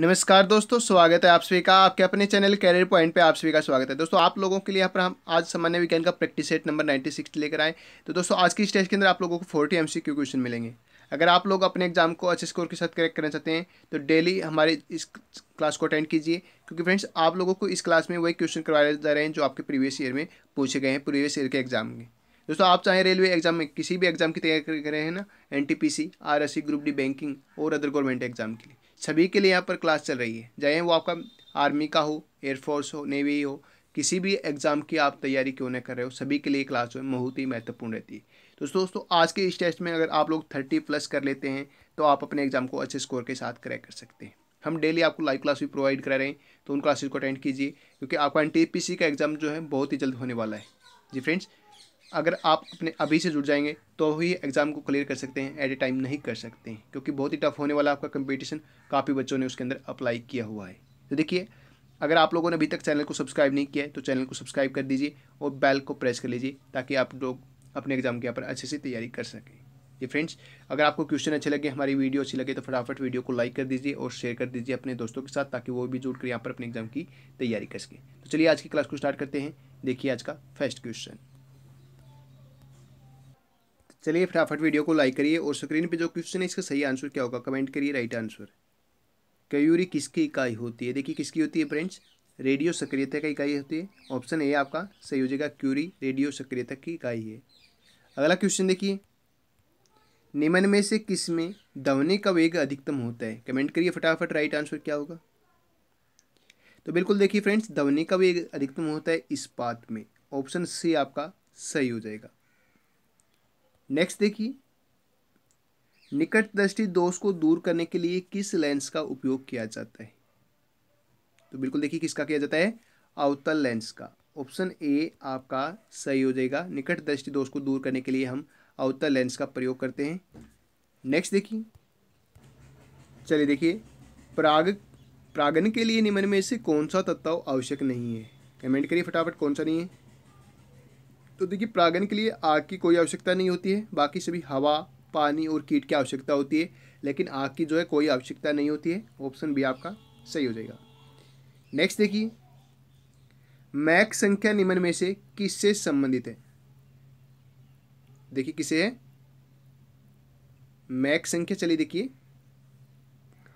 नमस्कार दोस्तों स्वागत है आप सभी का आपके अपने चैनल कैरियर पॉइंट पे आप सभी का स्वागत है दोस्तों आप लोगों के लिए यहाँ पर हम आज सामान्य विज्ञान का प्रैक्टिस सेट नंबर 96 लेकर आए तो दोस्तों आज की स्टेज के अंदर आप लोगों को 40 एमसीक्यू क्वेश्चन मिलेंगे अगर आप लोग अपने एग्जाम को अच्छे स्कोर के साथ क्रैक करना चाहते हैं तो डेली हमारे इस क्लास को अटेंड कीजिए क्योंकि फ्रेंड्स आप लोगों को इस क्लास में वही क्वेश्चन करवाए जा रहे हैं जो आपके प्रीवियस ईयर में पूछे गए हैं प्रीवियस ईयर के एग्जाम में दोस्तों आप चाहे रेलवे एग्जाम में किसी भी एग्जाम की तैयारी कर रहे हैं ना N T P C R S C group D banking और अदर गवर्नमेंट एग्जाम के लिए सभी के लिए यहाँ पर क्लास चल रही है चाहे वो आपका आर्मी का हो एयरफोर्स हो नेवी हो किसी भी एग्ज़ाम की आप तैयारी क्यों ना कर रहे हो सभी के लिए क्लास जो है बहुत ही महत्वपूर्ण रहती है तो दोस्तों आज के इस टेस्ट में अगर आप लोग थर्टी प्लस कर लेते हैं तो आप अपने एग्ज़ाम को अच्छे स्कोर के साथ क्रैक कर सकते हैं हम डेली आपको लाइव क्लास भी प्रोवाइड करा रहे हैं तो उन क्लासेस को अटेंड कीजिए क्योंकि आपका एन का एग्ज़ाम जो है बहुत ही जल्द होने वाला है जी फ्रेंड्स अगर आप अपने अभी से जुड़ जाएंगे तो ही एग्ज़ाम को क्लियर कर सकते हैं एट ए टाइम नहीं कर सकते हैं क्योंकि बहुत ही टफ होने वाला आपका कंपटीशन काफ़ी बच्चों ने उसके अंदर अप्लाई किया हुआ है तो देखिए अगर आप लोगों ने अभी तक चैनल को सब्सक्राइब नहीं किया है तो चैनल को सब्सक्राइब कर दीजिए और बैल को प्रेस कर लीजिए ताकि आप लोग अपने एग्जाम के यहाँ पर अच्छे से तैयारी कर सकें ये फ्रेंड्स अगर आपको क्वेश्चन अच्छे लगे हमारी वीडियो अच्छी लगे तो फटाफट वीडियो को लाइक कर दीजिए और शेयर कर दीजिए अपने दोस्तों के साथ ताकि वो भी जुड़कर यहाँ पर अपने एग्जाम की तैयारी कर सके तो चलिए आज की क्लास को स्टार्ट करते हैं देखिए आज का फर्स्ट क्वेश्चन चलिए फटाफट वीडियो को लाइक करिए और स्क्रीन पे जो क्वेश्चन है इसका सही आंसर क्या होगा कमेंट करिए राइट आंसर क्यूरी किसकी इकाई होती है देखिए किसकी होती है फ्रेंड्स रेडियो सक्रियता का इकाई होती है ऑप्शन ए आपका सही हो जाएगा क्यूरी रेडियो सक्रियता की इकाई है अगला क्वेश्चन देखिए निम्न में से किस में दवने का वेग अधिकतम होता है कमेंट करिए फटाफट राइट आंसर क्या होगा तो बिल्कुल देखिए फ्रेंड्स दवने का वेग अधिकतम होता है इस्पात में ऑप्शन सी आपका सही हो जाएगा नेक्स्ट देखिए निकट दृष्टि दोष को दूर करने के लिए किस लेंस का उपयोग किया जाता है तो बिल्कुल देखिए किसका किया जाता है अवतल लेंस का ऑप्शन ए आपका सही हो जाएगा निकट दृष्टि दोष को दूर करने के लिए हम अवतल लेंस का प्रयोग करते हैं नेक्स्ट देखिए चलिए देखिए प्राग प्रागन के लिए निम्न में से कौन सा तत्व आवश्यक नहीं है कमेंट करिए फटाफट कौन सा नहीं है तो देखिए परागण के लिए आग की कोई आवश्यकता नहीं होती है बाकी सभी हवा पानी और कीट की आवश्यकता होती है लेकिन आग की जो है कोई आवश्यकता नहीं होती है ऑप्शन बी आपका सही हो जाएगा नेक्स्ट देखिए मैक संख्या निम्न में से किससे संबंधित है देखिए किसे है मैक संख्या चलिए देखिए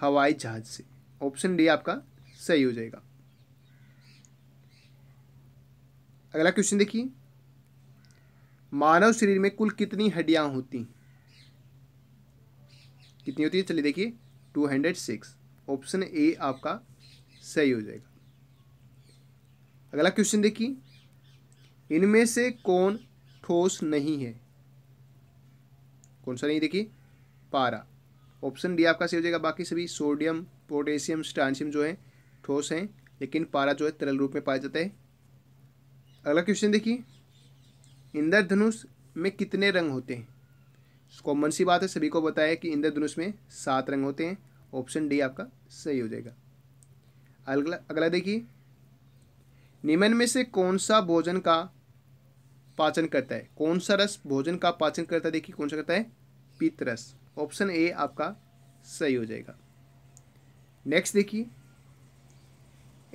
हवाई जहाज से ऑप्शन डी आपका सही हो जाएगा अगला क्वेश्चन देखिए मानव शरीर में कुल कितनी हड्डियां होती कितनी होती है चलिए देखिए two hundred six option A आपका सही हो जाएगा अगला क्वेश्चन देखिए इनमें से कौन ठोस नहीं है कौन सा नहीं देखिए पारा ऑप्शन डी आपका सही हो जाएगा बाकी सभी सोडियम पोटेशियम स्टानशियम जो है ठोस हैं लेकिन पारा जो है तरल रूप में पाया जाता है अगला क्वेश्चन देखिए इंद्रधनुष में कितने रंग होते हैं कॉमन सी बात है सभी को बताया कि इंद्रधनुष में सात रंग होते हैं ऑप्शन डी आपका सही हो जाएगा अगला अगला देखिए निम्न में से कौन सा भोजन का पाचन करता है कौन सा रस भोजन का पाचन करता है देखिए कौन सा करता है पित्त रस ऑप्शन ए आपका सही हो जाएगा नेक्स्ट देखिए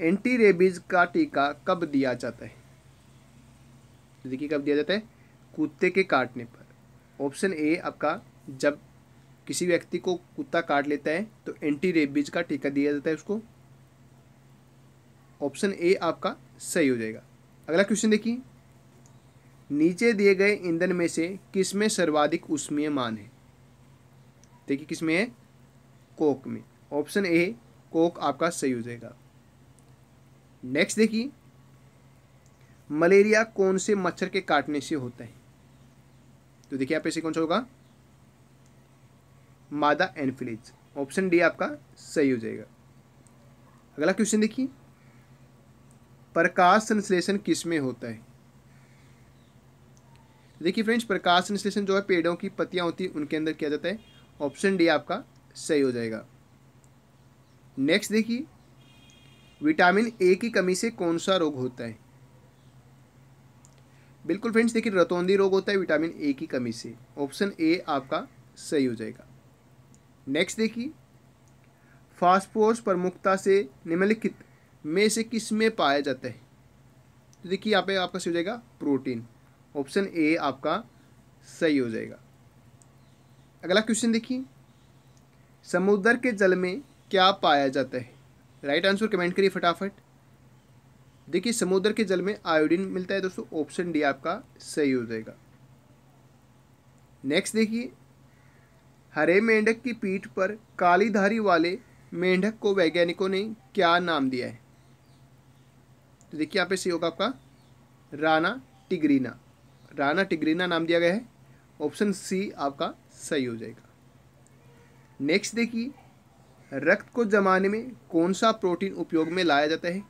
एंटी रेबीज का टीका कब दिया जाता है देखिए कब दिया जाता है कुत्ते के काटने पर ऑप्शन ए आपका जब किसी व्यक्ति को कुत्ता काट लेता है तो एंटी रेबीज का टीका दिया जाता है उसको ऑप्शन ए आपका सही हो जाएगा अगला क्वेश्चन देखिए नीचे दिए गए ईंधन में से किस में सर्वाधिक उष्मीय मान है देखिए किस में है कोक में ऑप्शन ए कोक आपका सही हो जाएगा नेक्स्ट देखिए मलेरिया कौन से मच्छर के काटने से होता है तो देखिए आप ऐसे कौन सा होगा मादा एनफिलिज ऑप्शन डी आपका सही हो जाएगा अगला क्वेश्चन देखिए प्रकाश संश्लेषण किस में होता है देखिए फ्रेंड्स प्रकाश संश्लेषण जो है पेड़ों की पत्तियां होती है उनके अंदर किया जाता है ऑप्शन डी आपका सही हो जाएगा नेक्स्ट देखिए विटामिन ए की कमी से कौन सा रोग होता है बिल्कुल फ्रेंड्स देखिए रतौंधी रोग होता है विटामिन ए की कमी से ऑप्शन ए आपका सही हो जाएगा नेक्स्ट देखिए फास्फोरस प्रमुखता से निम्नलिखित में से किस में पाया जाता है तो देखिए यहाँ पे आपका सही हो जाएगा प्रोटीन ऑप्शन ए आपका सही हो जाएगा अगला क्वेश्चन देखिए समुद्र के जल में क्या पाया जाता है राइट आंसर कमेंट करिए फटाफट देखिए समुद्र के जल में आयोडीन मिलता है दोस्तों ऑप्शन डी आपका सही हो जाएगा नेक्स्ट देखिए हरे मेंढक की पीठ पर काली धारी वाले मेंढक को वैज्ञानिकों ने क्या नाम दिया है तो देखिए यहाँ पे सही होगा आपका राना टिग्रीना राना टिग्रीना नाम दिया गया है ऑप्शन सी आपका सही हो जाएगा नेक्स्ट देखिए रक्त को जमाने में कौन सा प्रोटीन उपयोग में लाया जाता है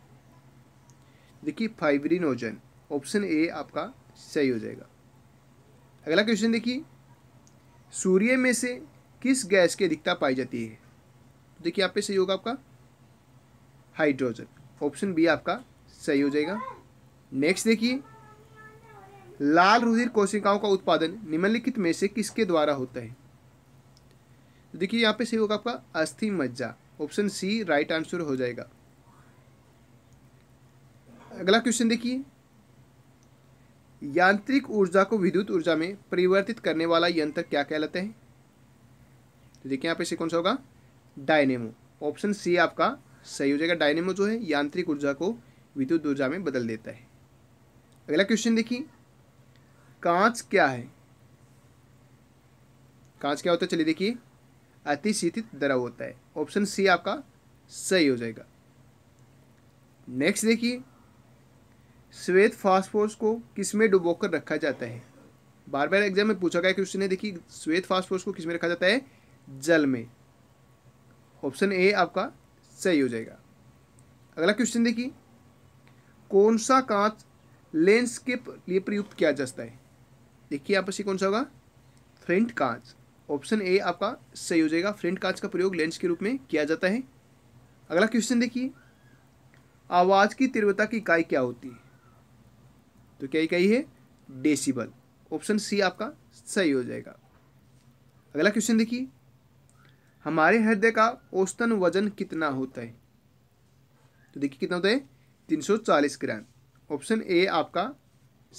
देखिए फाइब्रिनोजन ऑप्शन ए आपका सही हो जाएगा अगला क्वेश्चन देखिए सूर्य में से किस गैस की अधिकता पाई जाती है तो देखिए यहाँ पे सही होगा आपका हाइड्रोजन ऑप्शन बी आपका सही हो जाएगा नेक्स्ट देखिए लाल रुधिर कोशिकाओं का उत्पादन निम्नलिखित में से किसके द्वारा होता है तो देखिए यहाँ पे सही होगा आपका अस्थि मज्जा ऑप्शन सी राइट आंसर हो जाएगा अगला क्वेश्चन देखिए यांत्रिक ऊर्जा को विद्युत ऊर्जा में परिवर्तित करने वाला यंत्र क्या कहलाते हैं तो देखिए यहाँ पे से कौन सा होगा डायनेमो ऑप्शन सी आपका सही हो जाएगा डायनेमो जो है यांत्रिक ऊर्जा को विद्युत ऊर्जा में बदल देता है अगला क्वेश्चन देखिए कांच क्या है कांच क्या होता है चलिए देखिए अतिशीतित द्रव होता है ऑप्शन सी आपका सही हो जाएगा नेक्स्ट देखिए श्वेत फास्फोरस को किस में डुबोकर रखा जाता है बार बार एग्जाम में पूछा गया क्वेश्चन है देखिए श्वेत फास्फोरस को किस में रखा जाता है जल में ऑप्शन ए आपका सही हो जाएगा अगला क्वेश्चन देखिए कौन सा कांच लेंस के लिए प्रयुक्त किया जाता है देखिए आपस ये कौन सा होगा फ्रंट कांच ऑप्शन ए आपका सही हो जाएगा फ्रंट कांच का प्रयोग लेंस के रूप में किया जाता है अगला क्वेश्चन देखिए आवाज़ की तीव्रता की इकाई क्या होती है तो क्या इकाई है डेसिबल ऑप्शन सी आपका सही हो जाएगा अगला क्वेश्चन देखिए हमारे हृदय का औसतन वजन कितना होता है तो देखिए कितना होता है 340 ग्राम ऑप्शन ए आपका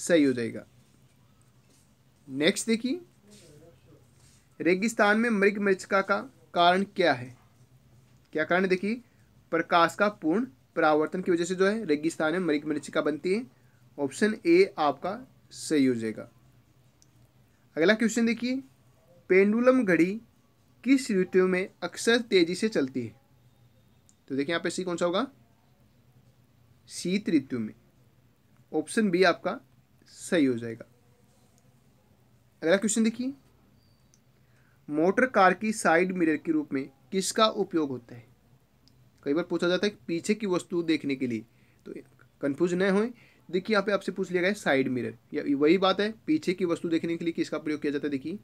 सही हो जाएगा नेक्स्ट देखिए रेगिस्तान में मृग मृचका का कारण क्या है क्या कारण देखिए प्रकाश का पूर्ण परावर्तन की वजह से जो है रेगिस्तान में मृग मृचिका बनती है ऑप्शन ए आपका सही हो जाएगा अगला क्वेश्चन देखिए पेंडुलम घड़ी किस ऋतु में अक्सर तेजी से चलती है तो देखिए यहाँ पे सी कौन सा होगा शीत ऋतु में ऑप्शन बी आपका सही हो जाएगा अगला क्वेश्चन देखिए मोटर कार की साइड मिरर के रूप में किसका उपयोग होता है कई बार पूछा जाता है कि पीछे की वस्तु देखने के लिए तो कंफ्यूज न होए देखिए यहाँ पे आपसे पूछ लिया गया है साइड मिरर या वही बात है पीछे की वस्तु देखने के लिए किसका प्रयोग किया जाता है देखिए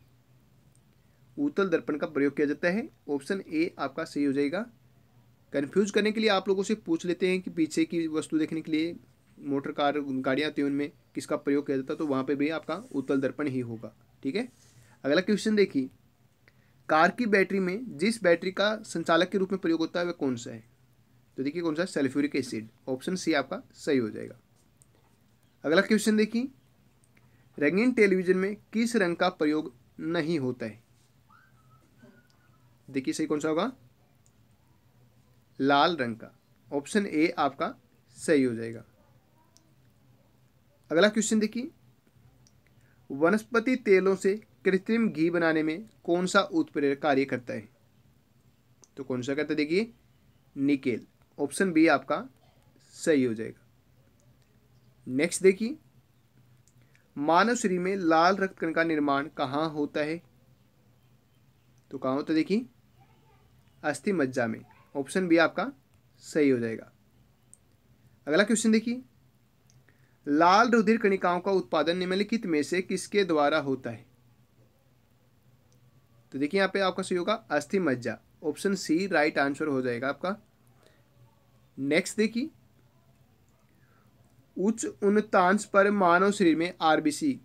उत्तल दर्पण का प्रयोग किया जाता है ऑप्शन ए आपका सही हो जाएगा कन्फ्यूज करने के लिए आप लोगों से पूछ लेते हैं कि पीछे की वस्तु देखने के लिए मोटर कार गाड़ियाँ आती हैं उनमें किसका प्रयोग किया जाता है तो वहाँ पर भी आपका उत्तल दर्पण ही होगा ठीक है अगला क्वेश्चन देखिए कार की बैटरी में जिस बैटरी का संचालक के रूप में प्रयोग होता है वह कौन सा है तो देखिए कौन सा सल्फ्यूरिक एसिड ऑप्शन सी आपका सही हो जाएगा अगला क्वेश्चन देखिए रंगीन टेलीविजन में किस रंग का प्रयोग नहीं होता है देखिए सही कौन सा होगा लाल रंग का ऑप्शन ए आपका सही हो जाएगा अगला क्वेश्चन देखिए वनस्पति तेलों से कृत्रिम घी बनाने में कौन सा उत्प्रेर कार्य करता है तो कौन सा करता है देखिए निकेल ऑप्शन बी आपका सही हो जाएगा नेक्स्ट देखिए मानव शरीर में लाल रक्त कण का निर्माण कहाँ होता है तो कहाँ होता है देखिए अस्थि मज्जा में ऑप्शन बी आपका सही हो जाएगा अगला क्वेश्चन देखिए लाल रुधिर कणिकाओं का उत्पादन निम्नलिखित में से किसके द्वारा होता है तो देखिए यहाँ पे आपका सही होगा अस्थि मज्जा ऑप्शन सी राइट आंसर हो जाएगा आपका नेक्स्ट देखिए उच्च उनतांश पर मानव शरीर में आरबीसी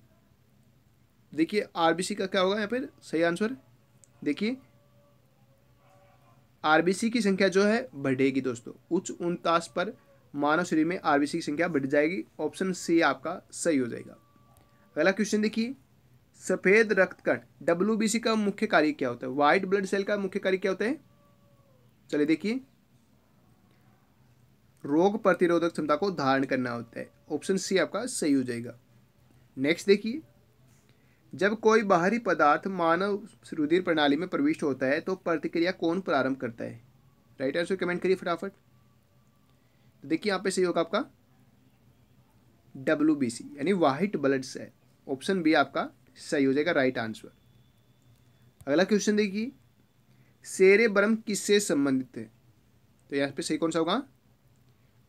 देखिए आरबीसी का क्या होगा यहाँ पर सही आंसर देखिए आरबीसी की संख्या जो है बढ़ेगी दोस्तों उच्च उनतास पर मानव शरीर में आरबीसी की संख्या बढ़ जाएगी ऑप्शन सी आपका सही हो जाएगा अगला क्वेश्चन देखिए सफ़ेद रक्त कण डब्ल्यू का मुख्य कार्य क्या होता है व्हाइट ब्लड सेल का मुख्य कार्य क्या होता है चलिए देखिए रोग प्रतिरोधक क्षमता को धारण करना होता है ऑप्शन सी आपका सही हो जाएगा नेक्स्ट देखिए जब कोई बाहरी पदार्थ मानव रुधिर प्रणाली में प्रविष्ट होता है तो प्रतिक्रिया कौन प्रारंभ करता है राइट आंसर कमेंट करिए फटाफट तो देखिए यहाँ पे सही होगा आपका डब्ल्यू यानी वाइट ब्लड से ऑप्शन बी आपका सही हो जाएगा राइट आंसर अगला क्वेश्चन देखिए सेरे बरम किससे संबंधित है तो यहाँ पे सही कौन सा होगा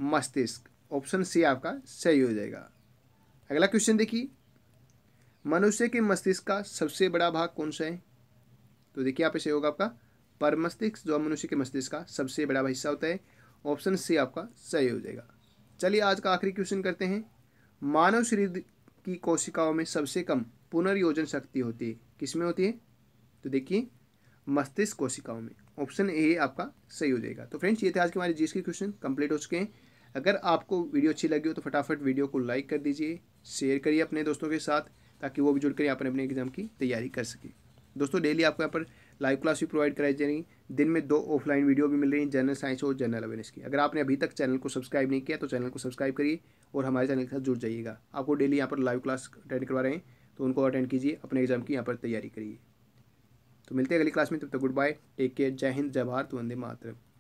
मस्तिष्क ऑप्शन सी आपका सही हो जाएगा अगला क्वेश्चन देखिए मनुष्य के मस्तिष्क का सबसे बड़ा भाग कौन सा है तो देखिए आप इसे होगा आपका पर मस्तिष्क जो मनुष्य के मस्तिष्क का सबसे बड़ा हिस्सा होता है ऑप्शन सी आपका सही हो जाएगा चलिए आज का आखिरी क्वेश्चन करते हैं मानव शरीर की कोशिकाओं में सबसे कम पुनर्योजन शक्ति होती है किसमें होती है तो देखिए मस्तिष्क कोशिकाओं में ऑप्शन ए आपका सही हो जाएगा तो फ्रेंड्स ये थे आज के हमारे जीएस के क्वेश्चन कंप्लीट हो चुके हैं अगर आपको वीडियो अच्छी लगी हो तो फटाफट वीडियो को लाइक कर दीजिए शेयर करिए अपने दोस्तों के साथ ताकि वो भी जुड़कर यहाँ पर अपने एग्जाम की तैयारी कर सके दोस्तों डेली आपको यहाँ पर लाइव क्लास भी प्रोवाइड कराई जा रही दिन में दो ऑफलाइन वीडियो भी मिल रही हैं जनरल साइंस और जनरल अवेयरनेस की अगर आपने अभी तक चैनल को सब्सक्राइब नहीं किया तो चैनल को सब्सक्राइब करिए और हमारे चैनल के साथ जुड़ जाइएगा आपको डेली यहाँ पर लाइव क्लास अटेंड करवा रहे हैं तो उनको अटेंड कीजिए अपने एग्जाम की यहाँ पर तैयारी करिए तो मिलते हैं अगली क्लास में तब तक गुड बाय टेक केयर जय हिंद जय भारत वंदे मातरम